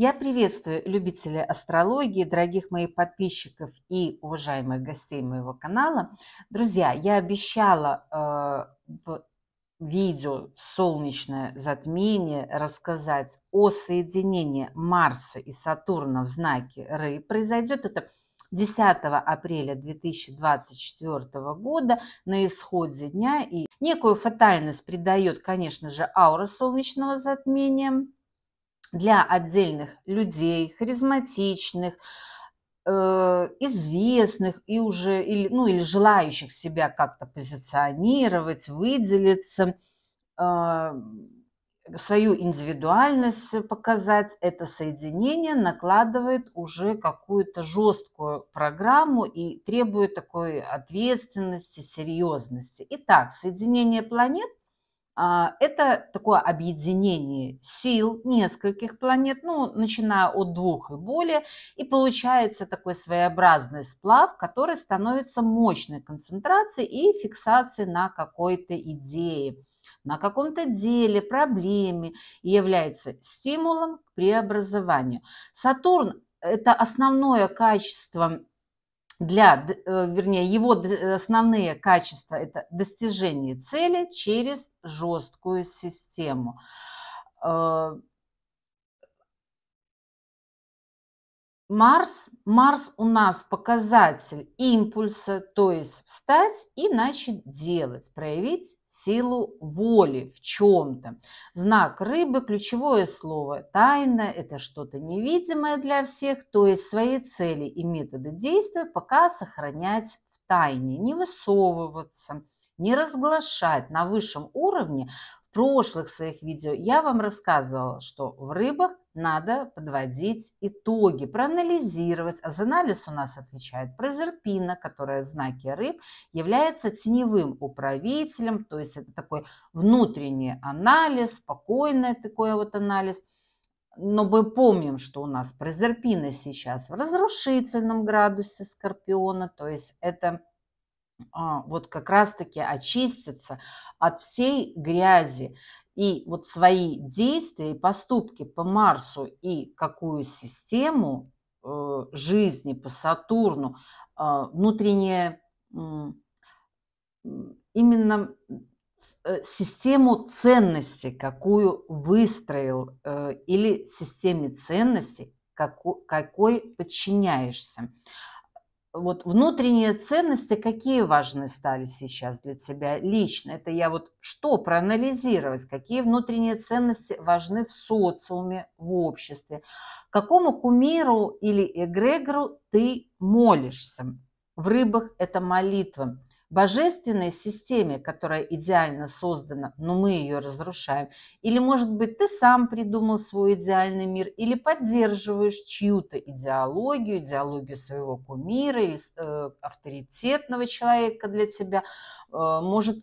Я приветствую любителей астрологии, дорогих моих подписчиков и уважаемых гостей моего канала. Друзья, я обещала э, в видео «Солнечное затмение» рассказать о соединении Марса и Сатурна в знаке Ры. Произойдет это 10 апреля 2024 года на исходе дня. И некую фатальность придает, конечно же, аура солнечного затмения – для отдельных людей, харизматичных, э, известных и уже или, ну, или желающих себя как-то позиционировать, выделиться, а, свою индивидуальность показать, это соединение накладывает уже какую-то жесткую программу и требует такой ответственности, серьезности. Итак, соединение планет а, это такое объединение сил нескольких планет, ну, начиная от двух и более, и получается такой своеобразный сплав, который становится мощной концентрацией и фиксацией на какой-то идее на каком-то деле, проблеме и является стимулом к преобразованию. Сатурн – это основное качество для, э, вернее, его э, основные качества – это достижение цели через жесткую систему. Э, Марс. Марс у нас показатель импульса, то есть встать и начать делать, проявить силу воли в чем-то. Знак рыбы – ключевое слово. Тайна – это что-то невидимое для всех, то есть свои цели и методы действия пока сохранять в тайне, не высовываться, не разглашать на высшем уровне. В прошлых своих видео я вам рассказывала, что в рыбах надо подводить итоги, проанализировать. А за анализ у нас отвечает прозерпина, которая в знаке рыб является теневым управителем, то есть это такой внутренний анализ, спокойный такой вот анализ. Но мы помним, что у нас прозерпина сейчас в разрушительном градусе скорпиона, то есть это а, вот как раз-таки очиститься от всей грязи и вот свои действия и поступки по Марсу и какую систему э, жизни по Сатурну а, э, внутреннее э, именно систему ценностей, какую выстроил, э, или системе ценностей, какой подчиняешься вот внутренние ценности какие важны стали сейчас для тебя лично? Это я вот что проанализировать, какие внутренние ценности важны в социуме, в обществе, какому кумиру или эгрегору ты молишься? В рыбах это молитва божественной системе, которая идеально создана, но мы ее разрушаем. Или, может быть, ты сам придумал свой идеальный мир, или поддерживаешь чью-то идеологию, идеологию своего кумира или э, авторитетного человека для тебя. Э, может,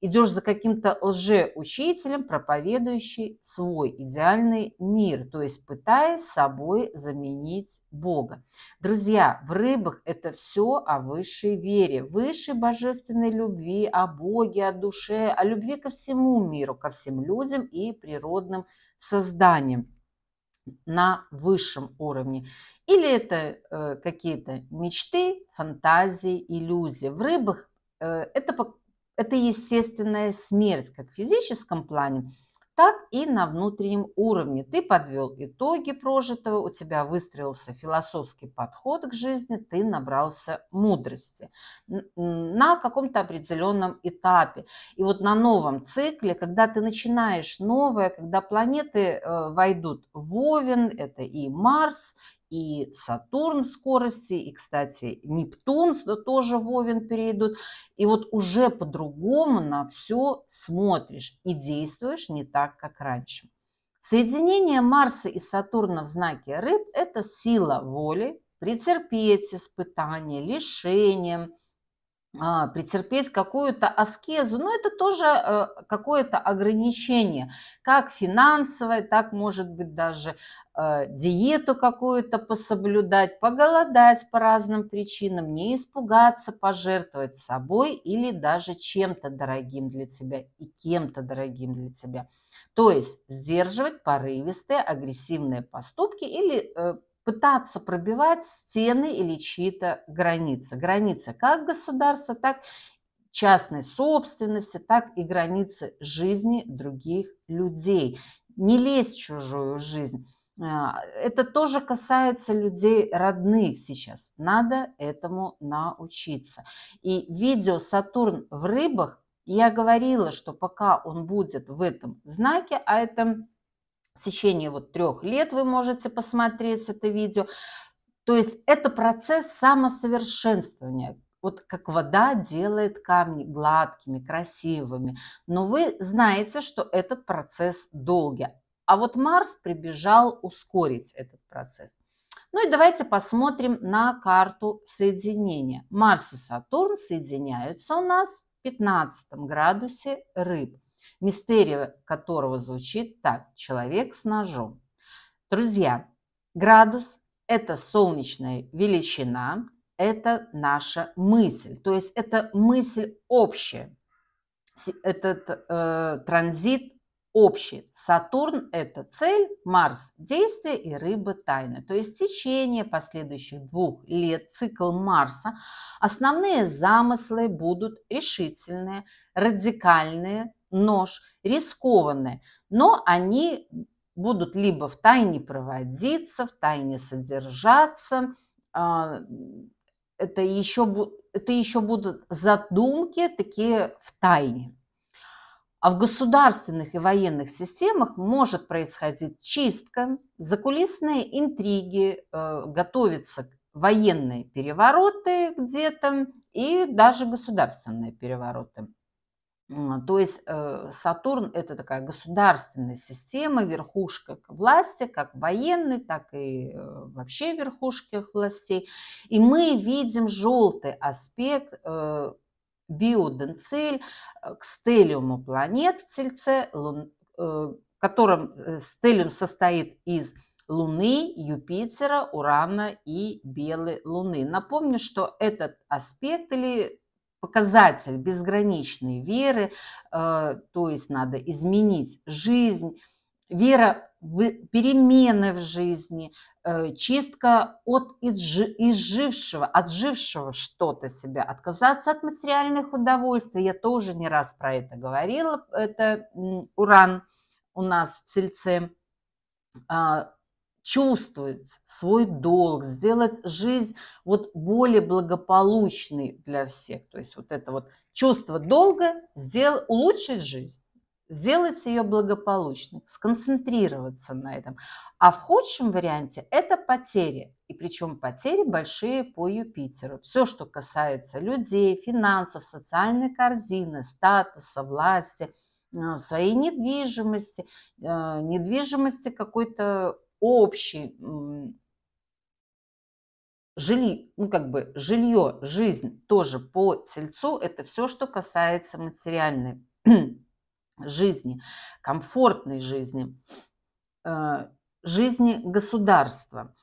идешь за каким-то лжеучителем, проповедующий свой идеальный мир, то есть пытаясь собой заменить Бога. Друзья, в рыбах это все о высшей вере, высшей божественной любви, о Боге, о душе, о любви ко всему миру, ко всем людям и природным созданиям на высшем уровне. Или это э, какие-то мечты, фантазии, иллюзии. В рыбах э, это это естественная смерть как в физическом плане, так и на внутреннем уровне. Ты подвел итоги прожитого, у тебя выстроился философский подход к жизни, ты набрался мудрости на каком-то определенном этапе. И вот на новом цикле, когда ты начинаешь новое, когда планеты э, войдут в Овен, это и Марс, и Сатурн скорости, и, кстати, Нептун тоже Вовен перейдут. И вот уже по-другому на все смотришь и действуешь не так, как раньше. Соединение Марса и Сатурна в знаке рыб – это сила воли, претерпеть испытания, лишения, а, претерпеть какую-то аскезу, но это тоже э, какое-то ограничение, как финансовое, так может быть даже э, диету какую-то пособлюдать, поголодать по разным причинам, не испугаться, пожертвовать собой или даже чем-то дорогим для тебя и кем-то дорогим для тебя. То есть сдерживать порывистые, агрессивные поступки или э, пытаться пробивать стены или чьи-то границы. Границы как государства, так частной собственности, так и границы жизни других людей. Не лезть в чужую жизнь. А, это тоже касается людей родных сейчас. Надо этому научиться. И видео «Сатурн в рыбах» я говорила, что пока он будет в этом знаке, а это в течение вот трех лет вы можете посмотреть это видео. То есть это процесс самосовершенствования. Вот как вода делает камни гладкими, красивыми. Но вы знаете, что этот процесс долгий. А вот Марс прибежал ускорить этот процесс. Ну и давайте посмотрим на карту соединения. Марс и Сатурн соединяются у нас в 15 градусе рыб мистерия которого звучит так «Человек с ножом». Друзья, градус – это солнечная величина, это наша мысль, то есть это мысль общая, этот э, транзит общий. Сатурн – это цель, Марс – действие и рыба – тайны. То есть в течение последующих двух лет цикл Марса основные замыслы будут решительные, радикальные, нож, рискованные, но они будут либо в тайне проводиться, в тайне содержаться. А, это еще, это еще будут задумки такие в тайне. А в государственных и военных системах может происходить чистка, закулисные интриги, э, готовятся военные перевороты где-то и даже государственные перевороты. То есть э, Сатурн – это такая государственная система, верхушка власти, как военной, так и э, вообще верхушки властей. И мы видим желтый аспект э, биоденцель к стелиуму планет в Тельце, которым стелиум состоит из Луны, Юпитера, Урана и Белой Луны. Напомню, что этот аспект или показатель безграничной веры, э, то есть надо изменить жизнь, вера в перемены в жизни, э, чистка от изжившего, отжившего что-то себя, отказаться от материальных удовольствий. Я тоже не раз про это говорила. Это уран у нас в Тельце а, чувствовать свой долг, сделать жизнь вот более благополучной для всех. То есть вот это вот чувство долга, сдел, улучшить жизнь, сделать ее благополучной, сконцентрироваться на этом. А в худшем варианте это потери, и причем потери большие по Юпитеру. Все, что касается людей, финансов, социальной корзины, статуса, власти, э, своей недвижимости, э, недвижимости какой-то общий жили, ну, как бы жилье, жизнь тоже по тельцу, это все, что касается материальной жизни, комфортной жизни, э, жизни государства.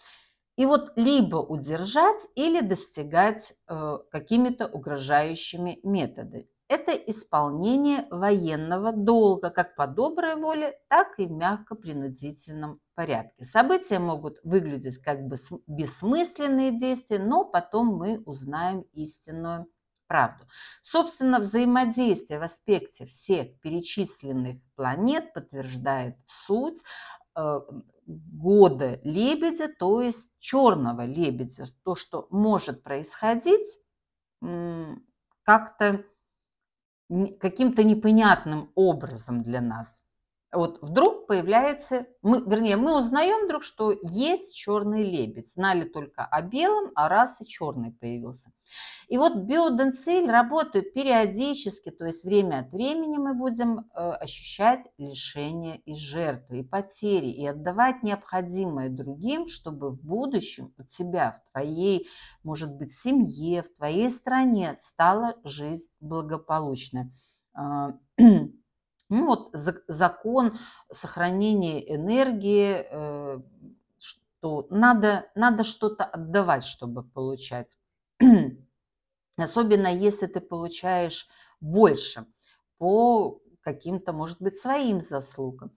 И вот либо удержать или достигать э, какими-то угрожающими методами это исполнение военного долга как по доброй воле, так и в мягко-принудительном порядке. События могут выглядеть как бы бессмысленные действия, но потом мы узнаем истинную правду. Собственно, взаимодействие в аспекте всех перечисленных планет подтверждает суть э, года лебедя, то есть черного лебедя, то, что может происходить как-то каким-то непонятным образом для нас вот вдруг появляется, мы, вернее, мы узнаем вдруг, что есть черный лебедь. Знали только о белом, а раз и черный появился. И вот биоденциль работает периодически, то есть время от времени мы будем э, ощущать лишение и жертвы, и потери, и отдавать необходимое другим, чтобы в будущем у тебя, в твоей, может быть, семье, в твоей стране стала жизнь благополучная. Ну вот закон сохранения энергии, э, что надо, надо что-то отдавать, чтобы получать. Особенно если ты получаешь больше по каким-то, может быть, своим заслугам.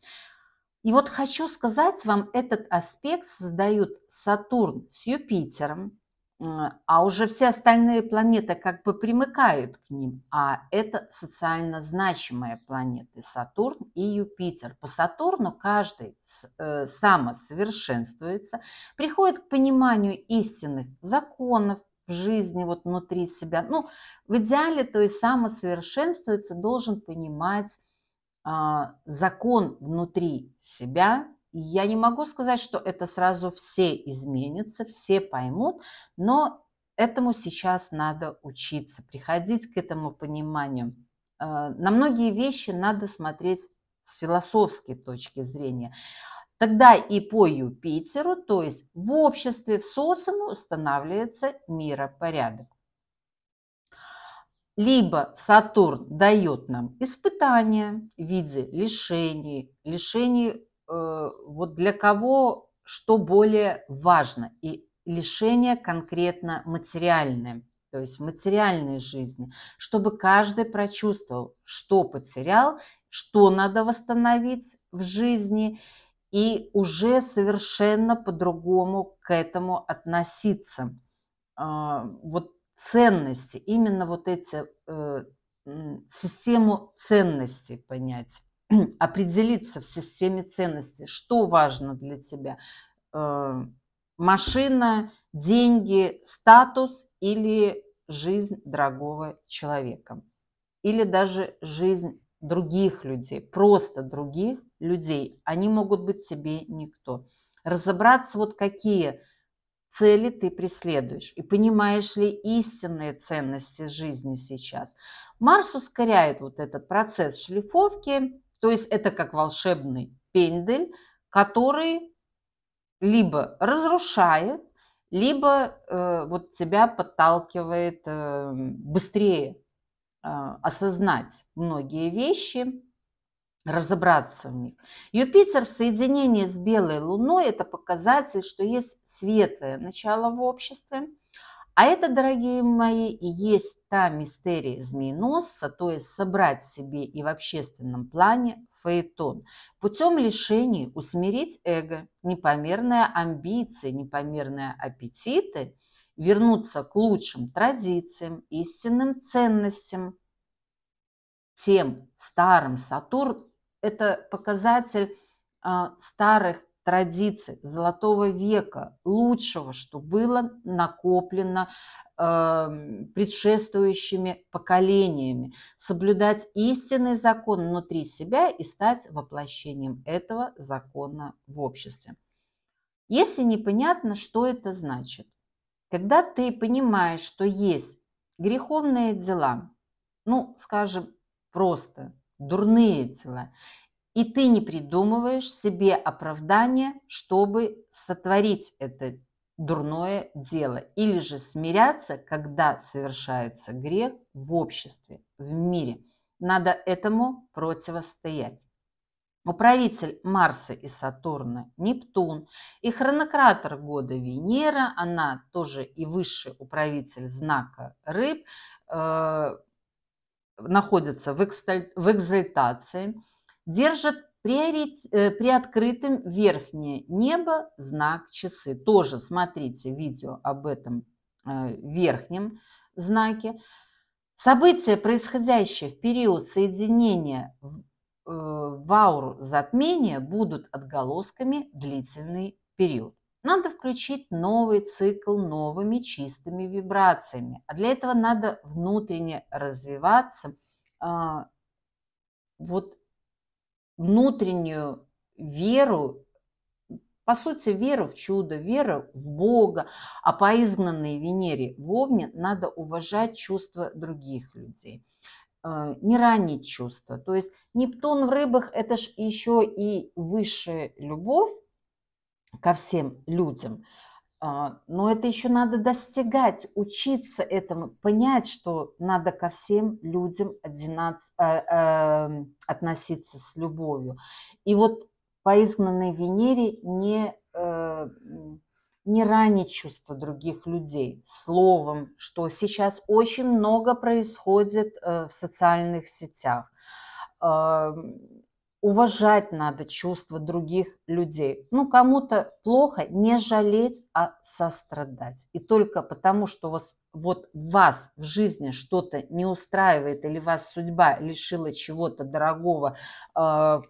И вот хочу сказать вам, этот аспект создают Сатурн с Юпитером, а уже все остальные планеты как бы примыкают к ним, а это социально значимые планеты Сатурн и Юпитер. По Сатурну каждый э, самосовершенствуется, приходит к пониманию истинных законов в жизни, вот внутри себя. Ну, в идеале, то есть самосовершенствуется, должен понимать а, закон внутри себя, я не могу сказать, что это сразу все изменится, все поймут, но этому сейчас надо учиться, приходить к этому пониманию. Э, на многие вещи надо смотреть с философской точки зрения. Тогда и по Юпитеру, то есть в обществе, в социуме устанавливается миропорядок. Либо Сатурн дает нам испытания в виде лишений, лишений Э, вот для кого что более важно, и лишение конкретно материальное, то есть материальной жизни, чтобы каждый прочувствовал, что потерял, что надо восстановить в жизни, и уже совершенно по-другому к этому относиться. А, вот ценности, именно вот эти, э, систему ценностей понять. определиться в системе ценностей, что важно для тебя. Э, машина, деньги, статус или жизнь дорогого человека. Или даже жизнь других людей, просто других людей. Они могут быть тебе никто. Разобраться, вот какие цели ты преследуешь и понимаешь ли истинные ценности жизни сейчас. Марс ускоряет вот этот процесс шлифовки, то есть это как волшебный пендель, который либо разрушает, либо э, вот тебя подталкивает э, быстрее э, осознать многие вещи, разобраться в них. Юпитер в соединении с белой луной – это показатель, что есть светлое начало в обществе, а это, дорогие мои, и есть та мистерия змееносца, то есть собрать себе и в общественном плане фаэтон. Путем лишений усмирить эго, непомерные амбиции, непомерные аппетиты, вернуться к лучшим традициям, истинным ценностям. Тем старым Сатурн – это показатель а, старых традиций золотого века, лучшего, что было накоплено э, предшествующими поколениями, соблюдать истинный закон внутри себя и стать воплощением этого закона в обществе. Если непонятно, что это значит, когда ты понимаешь, что есть греховные дела, ну, скажем, просто дурные дела, и ты не придумываешь себе оправдание, чтобы сотворить это дурное дело. Или же смиряться, когда совершается грех в обществе, в мире. Надо этому противостоять. Управитель Марса и Сатурна – Нептун, и хронократор года Венера, она тоже и высший управитель знака рыб, э, находится в, эксталь, в экзальтации – держат э, приоткрытым верхнее небо знак часы. Тоже смотрите видео об этом э, верхнем знаке. События, происходящие в период соединения э, в ауру затмения, будут отголосками длительный период. Надо включить новый цикл новыми чистыми вибрациями. А для этого надо внутренне развиваться, а, вот внутреннюю веру, по сути, веру в чудо, веру в Бога. А по изгнанной Венере вовне надо уважать чувства других людей э, не ранить чувства. То есть Нептун в рыбах – это же еще и высшая любовь ко всем людям – а, но это еще надо достигать, учиться этому, понять, что надо ко всем людям э, эм, относиться с любовью. И вот по изгнанной Венере не, э, не ранить чувства других людей словом, что сейчас очень много происходит э, в социальных сетях эм, уважать надо чувства других людей. Ну, кому-то плохо не жалеть, а сострадать. И только потому, что вас, вот вас в жизни что-то не устраивает или вас судьба лишила чего-то дорогого, а,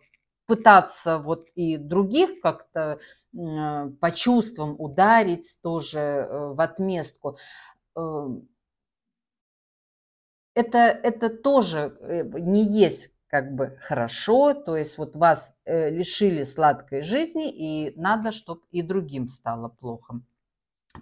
пытаться вот и других как-то по чувствам ударить тоже э, в отместку э, это, это тоже э, не есть как бы хорошо, то есть вот вас э, лишили сладкой жизни, и надо, чтобы и другим стало плохо.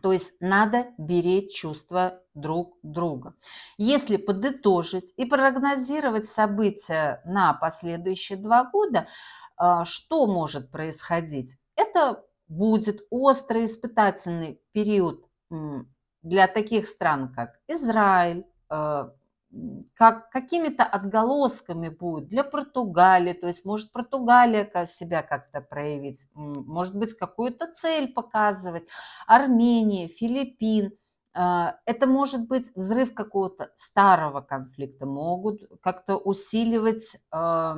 То есть надо беречь чувства друг друга. Если подытожить и прогнозировать события на последующие два года, а, что может происходить? Это будет острый испытательный период для таких стран, как Израиль, э, как, какими-то отголосками будет для Португалии, то есть может Португалия себя как-то проявить, может быть какую-то цель показывать, Армения, Филиппин. А, это может быть взрыв какого-то старого конфликта, могут как-то усиливать а,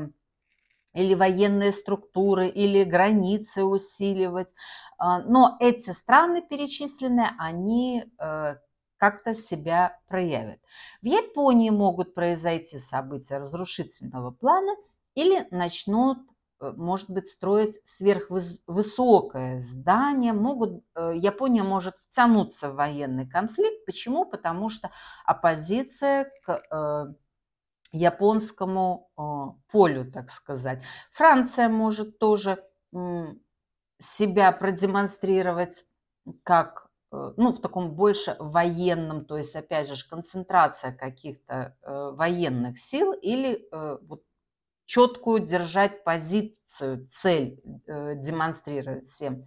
или военные структуры, или границы усиливать. А, но эти страны перечисленные, они э, как-то себя проявит. В Японии могут произойти события разрушительного плана или начнут э, может быть, строить сверхвысокое здание, могут, э, Япония может втянуться в военный конфликт. Почему? Потому что оппозиция к э, японскому полю, так сказать. Франция может тоже себя продемонстрировать как Э, ну, в таком больше военном, то есть, опять же, концентрация каких-то э, военных сил или э, вот четкую держать позицию, цель демонстрировать всем.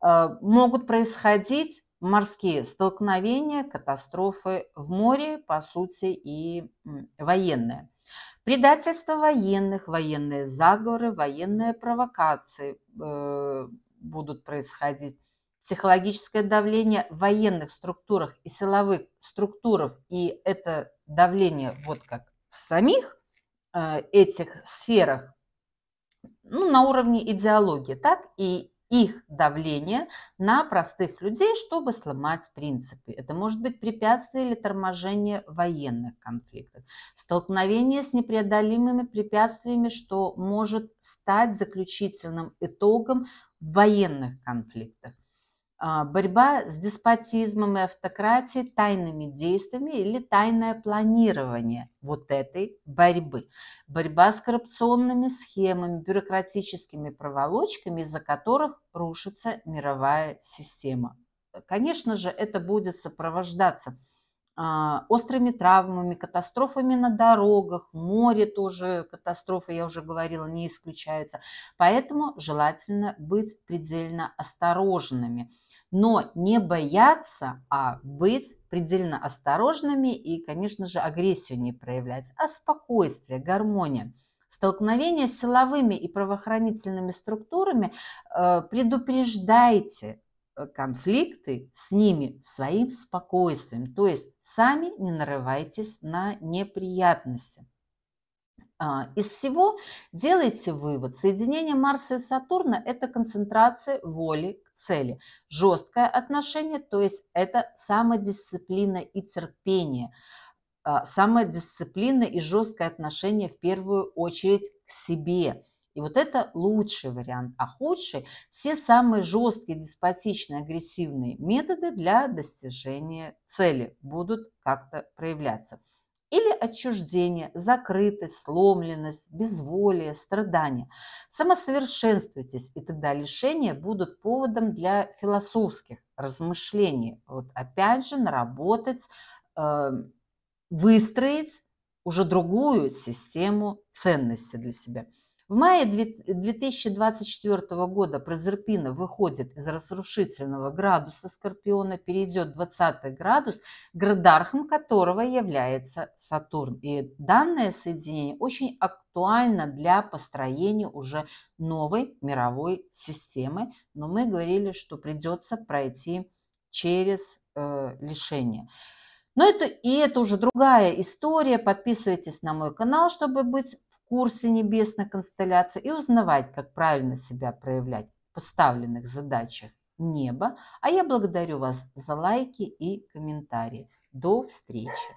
Могут происходить морские столкновения, катастрофы в море, по сути, и военные. Предательство военных, военные заговоры, военные провокации будут происходить психологическое давление в военных структурах и силовых структурах, и это давление вот как в самих э, этих сферах, ну, на уровне идеологии, так, и их давление на простых людей, чтобы сломать принципы. Это может быть препятствие или торможение военных конфликтов, столкновение с непреодолимыми препятствиями, что может стать заключительным итогом военных конфликтов. А, борьба с деспотизмом и автократией тайными действиями или тайное планирование вот этой борьбы. Борьба с коррупционными схемами, бюрократическими проволочками, из-за которых рушится мировая система. Конечно же, это будет сопровождаться – а, острыми травмами, катастрофами на дорогах, море тоже, катастрофы, я уже говорила, не исключается. Поэтому желательно быть предельно осторожными. Но не бояться, а быть предельно осторожными и, конечно же, агрессию не проявлять, а спокойствие, гармония. Столкновение с силовыми и правоохранительными структурами э, предупреждайте Э, конфликты с ними своим спокойствием. То есть сами не нарывайтесь на неприятности. А, из всего делайте вывод. Соединение Марса и Сатурна – это концентрация воли к цели. Жесткое отношение, то есть это самодисциплина и терпение. А, самодисциплина и жесткое отношение в первую очередь к себе – и вот это лучший вариант, а худший – все самые жесткие, деспотичные, агрессивные методы для достижения цели будут как-то проявляться. Или отчуждение, закрытость, сломленность, безволие, страдания. Самосовершенствуйтесь, и тогда лишения будут поводом для философских размышлений. Вот опять же наработать, э, выстроить уже другую систему ценностей для себя – в мае 2024 года Прозерпина выходит из разрушительного градуса Скорпиона, перейдет 20 градус, градархом которого является Сатурн. И данное соединение очень актуально для построения уже новой мировой системы, но мы говорили, что придется пройти через э, лишение. Но это и это уже другая история. Подписывайтесь на мой канал, чтобы быть Курсы небесных констелляции и узнавать, как правильно себя проявлять в поставленных задачах неба. А я благодарю вас за лайки и комментарии. До встречи!